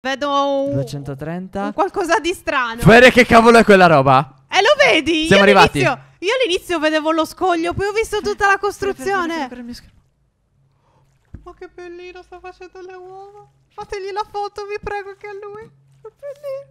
Vedo un... 230. Un qualcosa di strano. Fede, che cavolo è quella roba? Eh, lo vedi? Siamo io arrivati. io all'inizio vedevo lo scoglio, poi ho visto eh, tutta la costruzione. Ma che bellino, sta facendo le uova. Fategli la foto, vi prego, che è lui.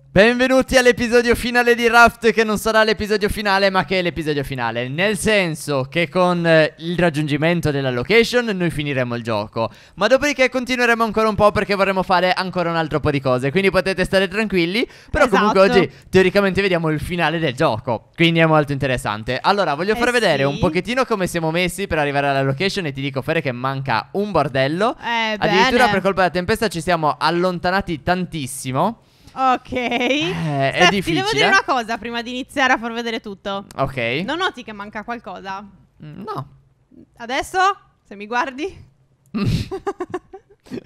Benvenuti all'episodio finale di Raft che non sarà l'episodio finale ma che è l'episodio finale Nel senso che con eh, il raggiungimento della location noi finiremo il gioco Ma dopodiché continueremo ancora un po' perché vorremmo fare ancora un altro po' di cose Quindi potete stare tranquilli Però esatto. comunque oggi teoricamente vediamo il finale del gioco Quindi è molto interessante Allora voglio eh far eh vedere un pochettino come siamo messi per arrivare alla location E ti dico Fere che manca un bordello eh Addirittura bene. per colpa della tempesta ci siamo allontanati tantissimo Ok. Eh, Steph, è difficile. Ti devo dire una cosa prima di iniziare a far vedere tutto. Ok. Non noti che manca qualcosa? Mm, no. Adesso, se mi guardi.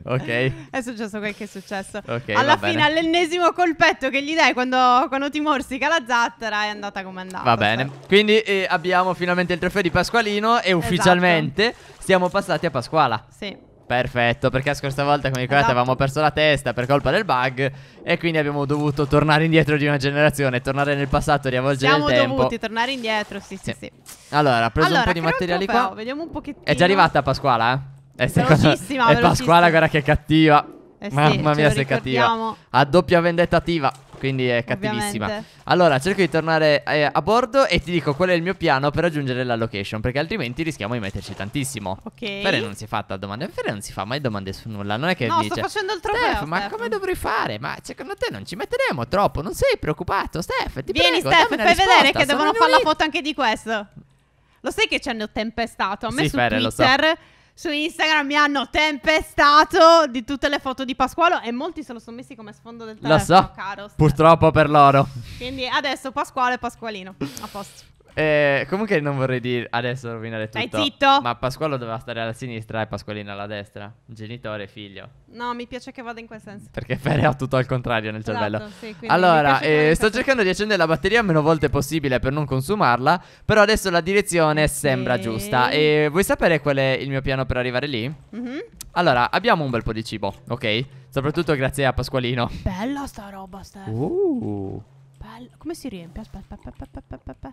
ok. È successo quel che è successo. Okay, Alla fine, bene. all'ennesimo colpetto che gli dai quando, quando, ti morsica la zattera, è andata come è andata. Va bene. Sai. Quindi eh, abbiamo finalmente il trofeo di Pasqualino e esatto. ufficialmente esatto. siamo passati a Pasquala. Sì. Perfetto, perché la scorsa volta, come ricordate, esatto. avevamo perso la testa per colpa del bug e quindi abbiamo dovuto tornare indietro di una generazione, tornare nel passato, riavvolgere Siamo il tempo. Siamo dovuti tornare indietro, sì, sì, sì. sì. Allora, preso allora, un po' di materiali qua. Però, vediamo un pochettino. È già arrivata Pasquala? Eh? È velocissima, cosa... È Pasquala, guarda che cattiva. Eh sì, Mamma mia, se è cattiva. A doppia vendetta attiva quindi è cattivissima. Ovviamente. Allora, cerco di tornare eh, a bordo e ti dico qual è il mio piano per raggiungere la location. Perché altrimenti rischiamo di metterci tantissimo. Ok. Fere non si è fatta domanda. Fere non si fa mai domande su nulla. Non è che no, dice. sto facendo il trofeo. Steph, ma Steph. come dovrei fare? Ma secondo te non ci metteremo troppo. Non sei preoccupato, Steph. Ti Vieni, prego, Steph, fai vedere che devono fare la foto anche di questo. Lo sai che ci hanno tempestato? A me sì, su Fere, Twitter. Lo so su Instagram mi hanno tempestato di tutte le foto di Pasqualo e molti se lo sono messi come sfondo del telefono, La so, caro. Purtroppo per loro. Quindi adesso Pasquale e Pasqualino, a posto. Eh, comunque non vorrei dire adesso rovinare tutto. Stai zitto. Ma Pasquale doveva stare alla sinistra e Pasqualina alla destra. Genitore, figlio. No, mi piace che vada in quel senso. Perché Ferre ha tutto al contrario nel esatto, cervello. Sì, allora, eh, sto cercando di accendere la batteria meno volte possibile per non consumarla. Però adesso la direzione sembra giusta. E vuoi sapere qual è il mio piano per arrivare lì? Mm -hmm. Allora, abbiamo un bel po' di cibo, ok? Soprattutto grazie a Pasqualino. Bella sta roba, Steph. Uh. Bella. Come si riempie? Aspetta, aspetta, aspetta, aspetta.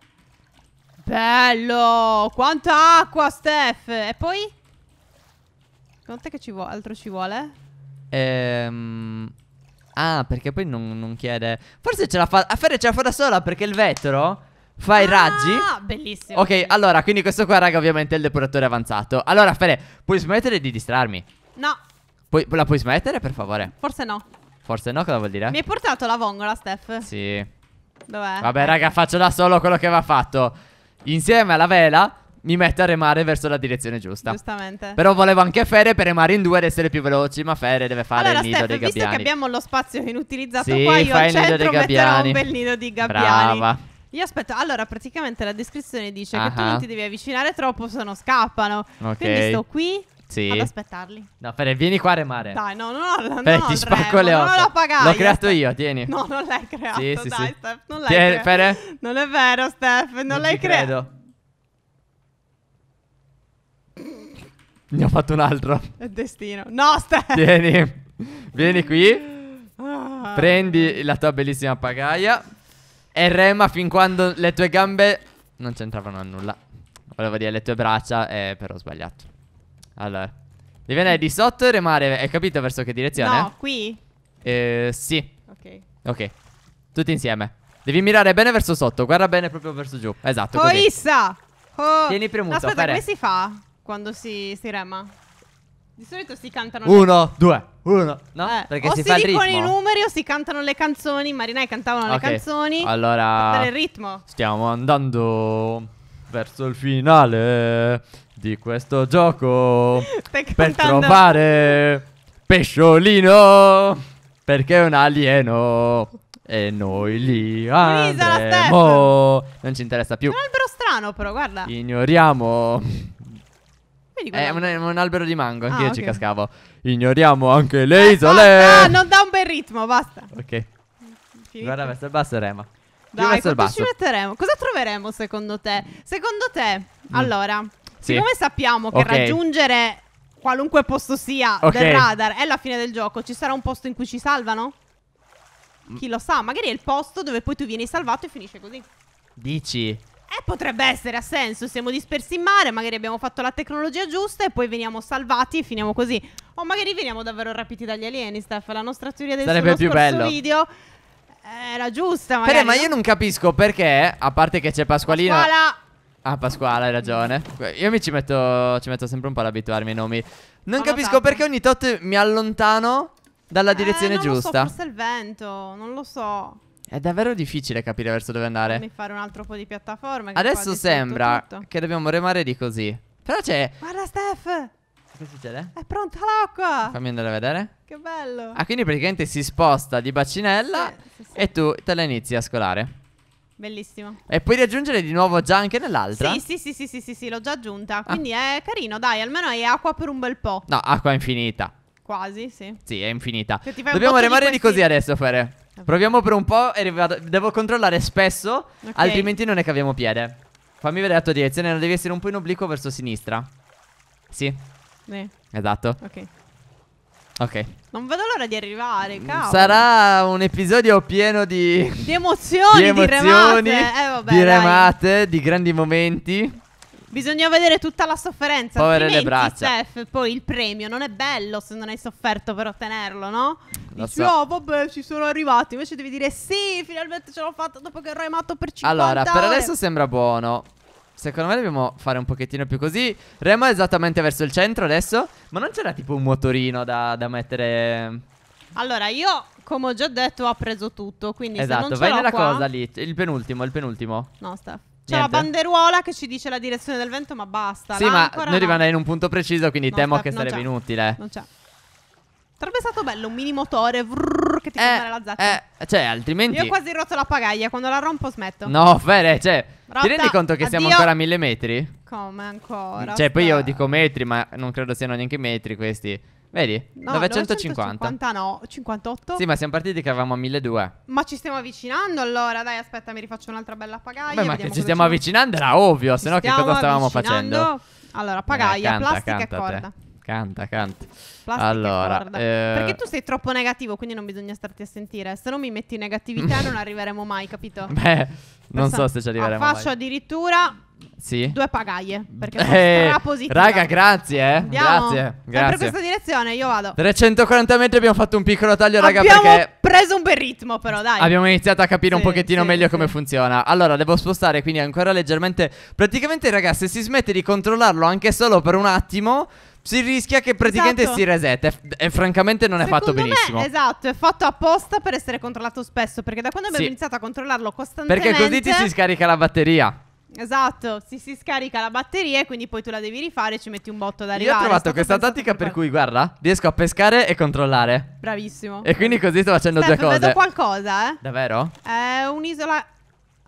Bello! Quanta acqua, Steph! E poi? Quanto che ci altro ci vuole? Ehm... Ah, perché poi non, non chiede... Forse ce la fa... A Ferre ce la fa da sola perché il vetro... Fa i ah, raggi Ah, bellissimo Ok, bellissimo. allora, quindi questo qua, raga, ovviamente è il depuratore avanzato Allora, Ferre, puoi smettere di distrarmi? No Pu La puoi smettere, per favore? Forse no Forse no, cosa vuol dire? Mi hai portato la vongola, Steph? Sì Dov'è? Vabbè, raga, faccio da solo quello che va fatto insieme alla vela mi metto a remare verso la direzione giusta. Giustamente. Però volevo anche Fere per remare in due ad essere più veloci, ma Fere deve fare allora, il nido Steph, dei gabbiani. Visto che abbiamo lo spazio inutilizzato sì, qua, io al centro metterò un bel nido di gabbiani. Brava. Io aspetto, allora praticamente la descrizione dice uh -huh. che tu ah, non ah. ti devi avvicinare troppo, se no scappano. Okay. Quindi sto qui sì. Ad aspettarli. No, Fede, vieni qua a remare. Dai, no, no, no. no Fede, ti spacco le ossa. Non l'ho pagato. L'ho creato io, tieni. No, non l'hai creato. Sì, sì, dai, sì. Steph, non l'hai creato. Fede? Non è vero, Steph, non, non l'hai creato. credo. Ne ho fatto un altro. È destino. No, Steph. Tieni. Vieni qui. Ah. Prendi la tua bellissima pagaia. E rema fin quando le tue gambe non c'entravano a nulla. Volevo dire le tue braccia, eh, però ho sbagliato. Allora Devi venire di sotto e remare Hai capito verso che direzione? No, qui? Eh, sì Ok Ok Tutti insieme Devi mirare bene verso sotto Guarda bene proprio verso giù Esatto Oh Issa oh. Tieni premuto Aspetta, fare. come si fa quando si, si rema? Di solito si cantano Uno, le... due, uno No? Eh, perché si, si fa il ritmo O si dicono i numeri o si cantano le canzoni I marinai cantavano okay. le canzoni Allora Per il ritmo Stiamo andando Verso il finale di questo gioco per trovare pesciolino perché è un alieno e noi lì andremo non ci interessa più un albero strano però guarda ignoriamo eh, è un, un, albero di mango anche ah, io okay. ci cascavo ignoriamo anche le eh, isole basta, ah, non dà un bel ritmo basta ok Finito. guarda verso il basso rema dai, quanto ci metteremo? Cosa troveremo secondo te? Secondo te, mm. allora, siccome sappiamo che okay. raggiungere qualunque posto sia okay. del radar è la fine del gioco, ci sarà un posto in cui ci salvano? Mm. Chi lo sa, magari è il posto dove poi tu vieni salvato e finisce così. Dici? Eh, potrebbe essere, ha senso. Siamo dispersi in mare, magari abbiamo fatto la tecnologia giusta e poi veniamo salvati e finiamo così. O magari veniamo davvero rapiti dagli alieni, Steph. La nostra teoria del Sarebbe più bello. video era giusta, magari. Pere, ma io non capisco perché, a parte che c'è Pasqualino... Pasquala Ah, Pasquale, hai ragione. Io mi ci metto, ci metto sempre un po' ad abituarmi ai nomi. Non Ho capisco notato. perché ogni tot mi allontano dalla eh, direzione giusta. Non So, forse il vento, non lo so. È davvero difficile capire verso dove andare. Fammi fare un altro po' di piattaforma. Adesso sembra che dobbiamo remare di così. Però c'è. Guarda, Steph! Che succede? È pronta l'acqua! Fammi andare a vedere. Che bello! Ah, quindi praticamente si sposta di bacinella sì, sì, sì. e tu te la inizi a scolare. Bellissimo. E puoi riaggiungere di nuovo già anche nell'altra? Sì, sì, sì, sì, sì, sì, sì l'ho già aggiunta. Ah. Quindi ah. è carino, dai, almeno è acqua per un bel po'. No, acqua infinita. Quasi, sì. Sì, è infinita. Dobbiamo rimanere di, questi... così adesso, Fere. Proviamo per un po' e rivado. devo controllare spesso, okay. altrimenti non ne caviamo piede. Fammi vedere la tua direzione, non devi essere un po' in obliquo verso sinistra. Sì. Eh. Esatto. Ok. Ok. Non vedo l'ora di arrivare, mm, cavolo. Sarà un episodio pieno di... Di emozioni, di, emozioni, di remate. Eh, vabbè, di remate, dai. di grandi momenti. Bisogna vedere tutta la sofferenza. Povere le braccia. Steph, poi il premio non è bello se non hai sofferto per ottenerlo, no? Lo Dici, so. oh, vabbè, ci sono arrivati. Invece devi dire, sì, finalmente ce l'ho fatta dopo che ero remato per 50 Allora, ore. per adesso sembra buono. Secondo me dobbiamo fare un pochettino più così. Remo è esattamente verso il centro adesso. Ma non c'era tipo un motorino da, da mettere. Allora, io, come ho già detto, ho preso tutto. Quindi esatto, se non esatto, vai nella qua... cosa lì. Il penultimo, il penultimo. No, sta. C'è Niente. la banderuola che ci dice la direzione del vento, ma basta. Sì, ma noi no. rimaniamo in un punto preciso, quindi non temo sta... che sarebbe inutile. Non c'è. Sarebbe stato bello un mini motore vrrr, che ti eh, fa andare la zacca. Eh, cioè, altrimenti. Io ho quasi rotto la pagaia. Quando la rompo, smetto. No, Fere, cioè. Rotta, ti rendi conto che addio. siamo ancora a mille metri? Come ancora? Cioè, poi io dico metri, ma non credo siano neanche metri questi. Vedi? No, 950. 950 no, 58. Sì, ma siamo partiti che eravamo a 1200. Ma ci stiamo avvicinando allora, dai, aspetta, mi rifaccio un'altra bella pagaia. Beh, ma che ci stiamo avvicinando era ovvio, se no che cosa stavamo facendo? Allora, pagaia, eh, canta, plastica canta e corda. Te. Canta, canta. Plastica allora, eh... perché tu sei troppo negativo, quindi non bisogna starti a sentire. Se non mi metti in negatività, non arriveremo mai, capito? Beh, non Perso... so se ci arriveremo. Faccio addirittura sì. due pagaie. Perché eh, sono Raga, grazie, eh. Andiamo. Grazie. grazie. Per questa direzione io vado. 340 metri abbiamo fatto un piccolo taglio, abbiamo raga. Abbiamo preso un bel ritmo, però, dai. Abbiamo iniziato a capire sì, un pochettino sì, meglio sì. come funziona. Allora, devo spostare quindi ancora leggermente. Praticamente, raga, se si smette di controllarlo anche solo per un attimo, si rischia che praticamente esatto. si resetta e, e, francamente non Secondo è fatto benissimo. Me, esatto, è fatto apposta per essere controllato spesso, perché da quando sì. abbiamo iniziato a controllarlo costantemente... Perché così ti si scarica la batteria. Esatto, si, si scarica la batteria e quindi poi tu la devi rifare e ci metti un botto da arrivare. Io ho trovato questa tattica per, per cui, guarda, riesco a pescare e controllare. Bravissimo. E quindi così sto facendo Steph, due cose. vedo qualcosa, eh. Davvero? È un'isola...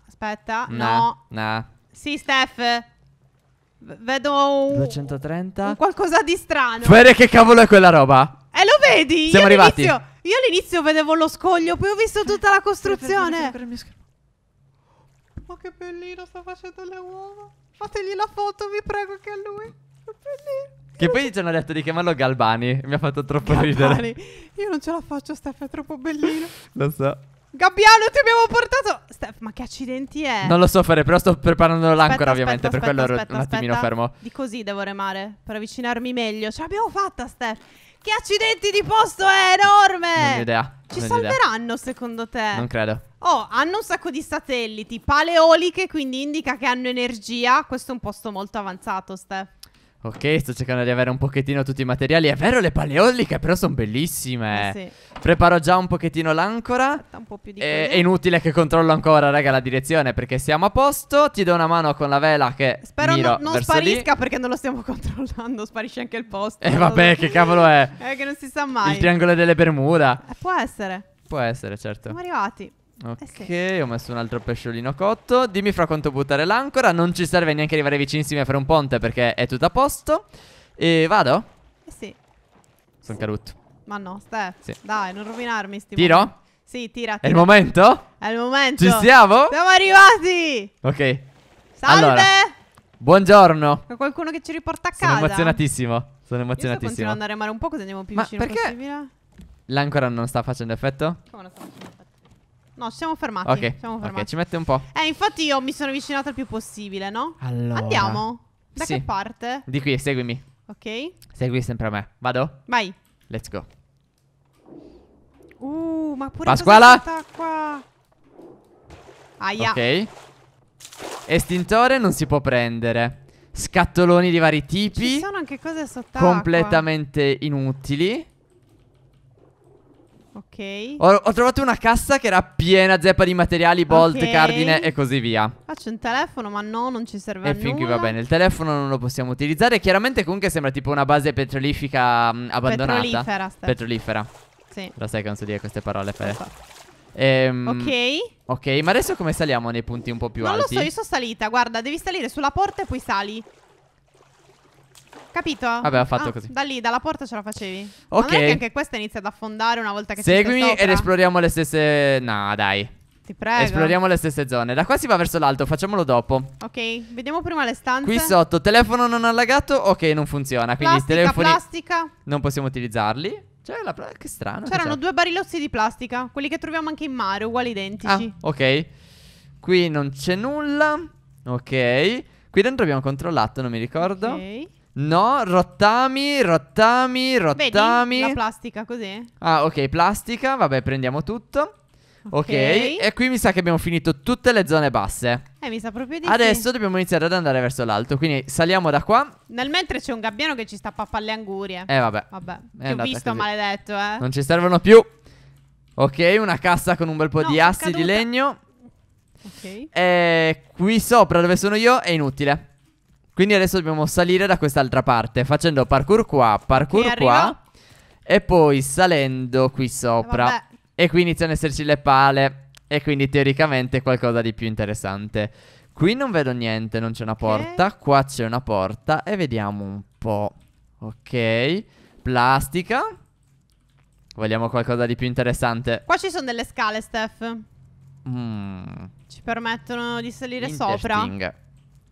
Aspetta, nah, no. No. Nah. Sì, Steph. Vedo un... 230. Un qualcosa di strano. Fede, che cavolo è quella roba? Eh, lo vedi? Siamo io arrivati. All'inizio, io all'inizio vedevo lo scoglio, poi ho visto tutta la costruzione. Ma che bellino, sta facendo le uova. Fategli la foto, vi prego, che è lui. Che bellino. Che poi ci hanno detto di chiamarlo Galbani. Mi ha fatto troppo Galbani. ridere. Io non ce la faccio, Steph, è troppo bellino. lo so. Gabbiano, ti abbiamo portato. Steph, ma che accidenti è? Non lo so fare, però sto preparando l'ancora, aspetta, ovviamente. Aspetta, per aspetta, quello ero un attimino fermo. Di così devo remare per avvicinarmi meglio. Ce l'abbiamo fatta, Steph. Che accidenti di posto è enorme! Non ho idea. Ci non salveranno, idea. secondo te? Non credo. Oh, hanno un sacco di satelliti paleoliche, quindi indica che hanno energia. Questo è un posto molto avanzato, Steph. Ok, sto cercando di avere un pochettino tutti i materiali. È vero, le paleoliche però sono bellissime. Eh sì. Preparo già un pochettino l'ancora. Un po e, è inutile che controllo ancora, raga, la direzione perché siamo a posto. Ti do una mano con la vela che Spero miro non, non sparisca lì. perché non lo stiamo controllando. Sparisce anche il posto. E eh, vabbè, che cavolo è? è eh, che non si sa mai. Il triangolo delle Bermuda. Eh, può essere. Può essere, certo. Siamo arrivati. Ok, eh sì. ho messo un altro pesciolino cotto. Dimmi fra quanto buttare l'ancora. Non ci serve neanche arrivare vicinissimi a fare un ponte perché è tutto a posto. E vado? Eh sì. Sono sì. caduto. Ma no, Steph. Sì. Dai, non rovinarmi, sti Tiro? Momenti. Sì, tira, tira. È il momento? È il momento. Ci siamo? Siamo arrivati. Ok. Salve. Allora, buongiorno. C'è qualcuno che ci riporta a casa. Sono emozionatissimo. Sono emozionatissimo. Io sto continuando a remare un po' così andiamo più Ma vicino perché? possibile. L'ancora non sta facendo effetto? Come non sta facendo? No, ci siamo fermati. Ok, siamo fermati. ok, ci mette un po'. Eh, infatti io mi sono avvicinata il più possibile, no? Allora. Andiamo. Da sì. che parte? Di qui, seguimi. Ok. Segui sempre a me. Vado? Vai. Let's go. Uh, ma pure Pasquala. Cosa qua. Aia. Ok. Estintore non si può prendere. Scattoloni di vari tipi. Ci sono anche cose sott'acqua. Completamente inutili. Ok. Ho, ho, trovato una cassa che era piena zeppa di materiali, bolt, okay. cardine e così via. Faccio un telefono, ma no, non ci serve e a nulla. E finché va bene, il telefono non lo possiamo utilizzare. Chiaramente comunque sembra tipo una base petrolifica mh, mm, abbandonata. Petrolifera, Steph. Petrolifera. Sì. Lo sai che non so dire queste parole, Fede. Ehm, ok. Ok, ma adesso come saliamo nei punti un po' più non alti? Non lo so, io sono salita. Guarda, devi salire sulla porta e poi sali. Capito? Vabbè, ho fatto ah, così. Da lì, dalla porta ce la facevi. Ok. Ma che anche questa inizia ad affondare una volta che Seguimi ed esploriamo le stesse. No, dai. Ti prego. Esploriamo le stesse zone. Da qua si va verso l'alto, facciamolo dopo. Ok, vediamo prima le stanze. Qui sotto, telefono non allagato. Ok, non funziona. Quindi plastica, telefoni. plastica. Non possiamo utilizzarli. Cioè, la che strano. C'erano due barilozzi di plastica. Quelli che troviamo anche in mare, uguali identici. Ah, ok. Qui non c'è nulla. Ok. Qui dentro abbiamo controllato, non mi ricordo. Ok. No, rottami, rottami, rottami. Vedi? La plastica così. Ah, ok, plastica. Vabbè, prendiamo tutto. Okay. ok, e qui mi sa che abbiamo finito tutte le zone basse. Eh, mi sa proprio di Adesso sì. dobbiamo iniziare ad andare verso l'alto, quindi saliamo da qua. Nel mentre c'è un gabbiano che ci sta pappando le angurie. Eh, vabbè. Vabbè, che ho visto, così. maledetto, eh. Non ci servono più. Ok, una cassa con un bel po' no, di assi di legno. Ok. E eh, qui sopra dove sono io è inutile. Quindi adesso dobbiamo salire da quest'altra parte facendo parkour qua, parkour qua e poi salendo qui sopra. Eh, vabbè. E qui iniziano ad esserci le pale e quindi teoricamente qualcosa di più interessante. Qui non vedo niente, non c'è una porta, okay. qua c'è una porta e vediamo un po'. Ok, plastica. Vogliamo qualcosa di più interessante. Qua ci sono delle scale, Steph. Mm. Ci permettono di salire sopra.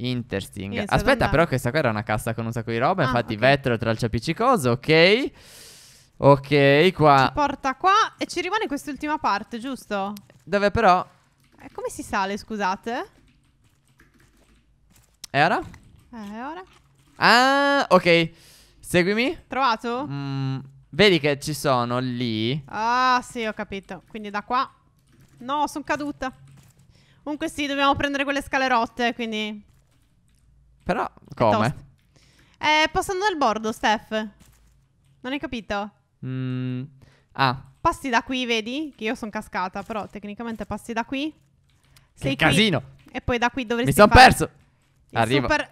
Interesting. Inizio Aspetta, però, questa qua era una cassa con un sacco di roba. Ah, infatti, okay. vetro tra il ciapiciccoso, ok. Ok, qua. Ci porta qua e ci rimane quest'ultima parte, giusto? Dove però? Eh, come si sale, scusate? E ora? Eh, ora. Ah, ok. Seguimi. Trovato? Mm, vedi che ci sono lì. Ah, sì, ho capito. Quindi da qua. No, sono caduta. Comunque sì, dobbiamo prendere quelle scale rotte, quindi però come? Eh, passando dal bordo, Steph. Non hai capito? Mm, ah. Passi da qui, vedi? Che io sono cascata, però tecnicamente passi da qui. Sei che qui, casino! E poi da qui dovresti Mi sono perso! Arrivo. Super...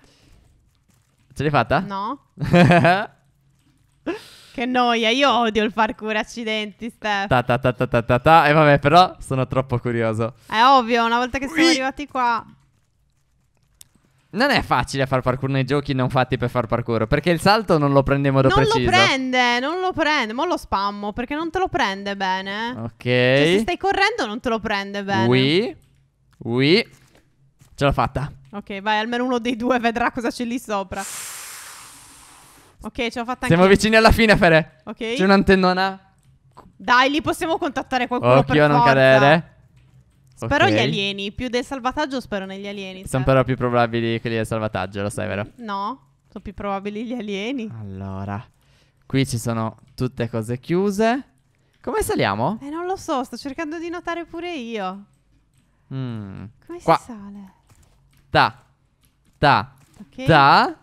Ce l'hai fatta? No. che noia, io odio il parkour, accidenti, Steph. Ta ta ta ta ta ta ta. E eh, vabbè, però sono troppo curioso. È ovvio, una volta che siamo arrivati qua... Non è facile far parkour nei giochi non fatti per far parkour, perché il salto non lo prende in modo non preciso. Non lo prende, non lo prende, ma lo spammo, perché non te lo prende bene. Ok. Cioè, se stai correndo non te lo prende bene. Ui, ui, ce l'ho fatta. Ok, vai, almeno uno dei due vedrà cosa c'è lì sopra. Ok, ce l'ho fatta anche. Siamo vicini alla fine, Fere. Ok. C'è un'antennona. Dai, lì possiamo contattare qualcuno Occhio per a non forza. cadere. Spero okay. gli alieni, più del salvataggio spero negli alieni. Sono però più probabili quelli del salvataggio, lo sai, vero? No, sono più probabili gli alieni. Allora, qui ci sono tutte cose chiuse. Come saliamo? Eh, non lo so, sto cercando di notare pure io. Mm. Come Qua. si sale? Ta, ta, okay. ta,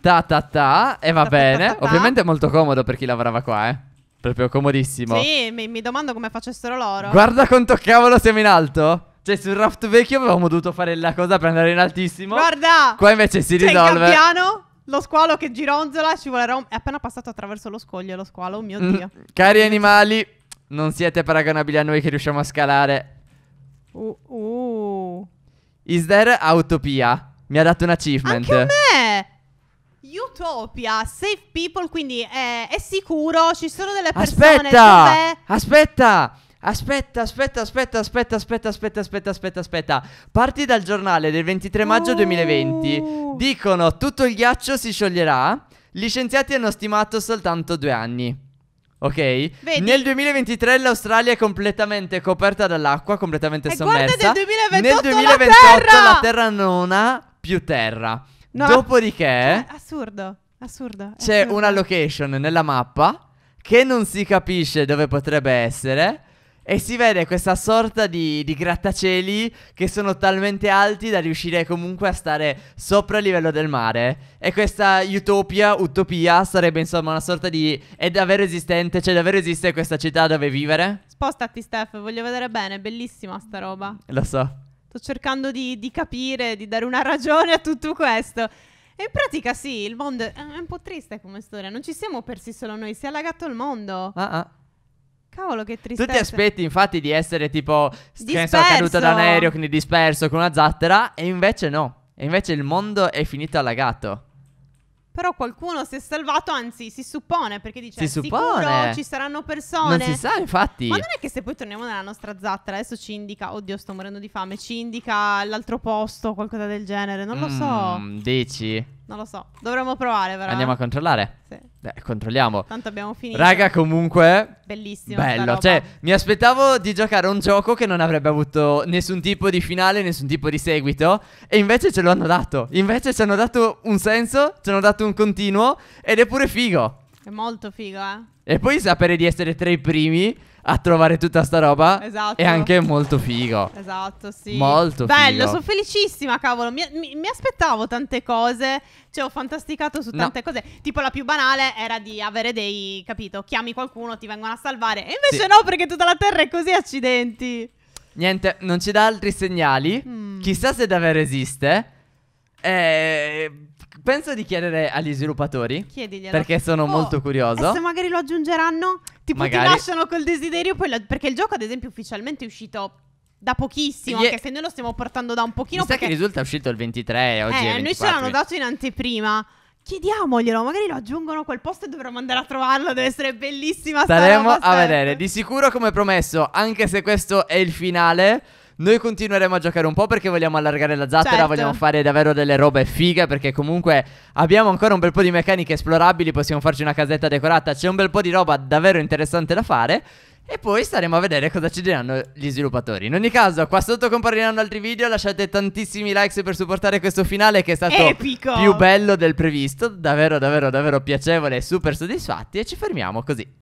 ta, ta, ta, e va ta, bene. Ta, ta, Ovviamente è molto comodo per chi lavorava qua, eh. Proprio comodissimo. Sì, mi, mi domando come facessero loro. Guarda quanto cavolo siamo in alto. Cioè, sul raft vecchio avevamo dovuto fare la cosa per andare in altissimo. Guarda! Qua invece si cioè, risolve. Cioè, piano, lo squalo che gironzola, ci vuole rom- È appena passato attraverso lo scoglio lo squalo, oh mio mm, Dio. Cari animali, non siete paragonabili a noi che riusciamo a scalare. Uh, uh. Is there Utopia? Mi ha dato un achievement. Anche a me! Utopia, Safe People, quindi è, eh, è sicuro, ci sono delle persone... Aspetta, aspetta, aspetta, aspetta, aspetta, aspetta, aspetta, aspetta, aspetta, aspetta, aspetta. Parti dal giornale del 23 maggio 2020, uh. dicono tutto il ghiaccio si scioglierà, gli scienziati hanno stimato soltanto due anni. Ok? Vedi. Nel 2023 l'Australia è completamente coperta dall'acqua, completamente E guarda sommersa. nel 2028 la Nel 2028 la terra! non ha più terra. No, Dopodiché, cioè, assurdo, assurdo. C'è assurdo. una location nella mappa che non si capisce dove potrebbe essere. E si vede questa sorta di, di, grattacieli che sono talmente alti da riuscire comunque a stare sopra il livello del mare. E questa utopia, utopia, sarebbe insomma una sorta di... È davvero esistente, cioè davvero esiste questa città dove vivere? Spostati Steph, voglio vedere bene, è bellissima sta roba. Lo so. Sto cercando di, di, capire, di dare una ragione a tutto questo. E in pratica sì, il mondo è un po' triste come storia. Non ci siamo persi solo noi, si è allagato il mondo. Ah ah. Cavolo, che tristezza. Tu ti aspetti, infatti, di essere tipo. Disperso. Che ne so, caduto da un aereo, quindi disperso con una zattera. E invece no. E invece il mondo è finito allagato. Però qualcuno si è salvato, anzi si suppone, perché dice si suppone. ci saranno persone. Non si sa, infatti. Ma non è che se poi torniamo nella nostra zattera, adesso ci indica, oddio sto morendo di fame, ci indica l'altro posto, qualcosa del genere, non lo so. Mm, dici? Non lo so. Dovremmo provare, però. Andiamo a eh. controllare. Sì. Beh, controlliamo. Tanto abbiamo finito. Raga, comunque. Bellissimo. Bello. Cioè, mi aspettavo di giocare un gioco che non avrebbe avuto nessun tipo di finale, nessun tipo di seguito. E invece ce l'hanno dato. Invece ci hanno dato un senso, ci hanno dato un continuo. Ed è pure figo. È molto figo, eh. E poi sapere di essere tra i primi a trovare tutta sta roba. Esatto. E anche molto figo. Esatto, sì. Molto Bello, figo. sono felicissima, cavolo. Mi, mi, mi, aspettavo tante cose. Cioè, ho fantasticato su tante no. cose. Tipo, la più banale era di avere dei, capito? Chiami qualcuno, ti vengono a salvare. E invece sì. no, perché tutta la terra è così, accidenti. Niente, non ci dà altri segnali. Mm. Chissà se davvero esiste. Eh, penso di chiedere agli sviluppatori. Chiediglielo. Perché sono oh, molto curioso. E se magari lo aggiungeranno? Tipo Magari... ti lasciano col desiderio la... Perché il gioco ad esempio ufficialmente è uscito da pochissimo, anche se noi lo stiamo portando da un pochino. Mi perché... che risulta uscito il 23 oggi. Eh, noi ce l'hanno dato in anteprima. Chiediamoglielo, magari lo aggiungono a quel posto e dovremmo andare a trovarlo. Deve essere bellissima. Staremo a vedere. Di sicuro, come promesso, anche se questo è il finale. Noi continueremo a giocare un po' perché vogliamo allargare la zattera, certo. vogliamo fare davvero delle robe fighe perché comunque abbiamo ancora un bel po' di meccaniche esplorabili, possiamo farci una casetta decorata, c'è un bel po' di roba davvero interessante da fare. E poi staremo a vedere cosa ci diranno gli sviluppatori. In ogni caso, qua sotto compariranno altri video. Lasciate tantissimi likes per supportare questo finale che è stato Epico. più bello del previsto. Davvero, davvero, davvero piacevole e super soddisfatti. E ci fermiamo così.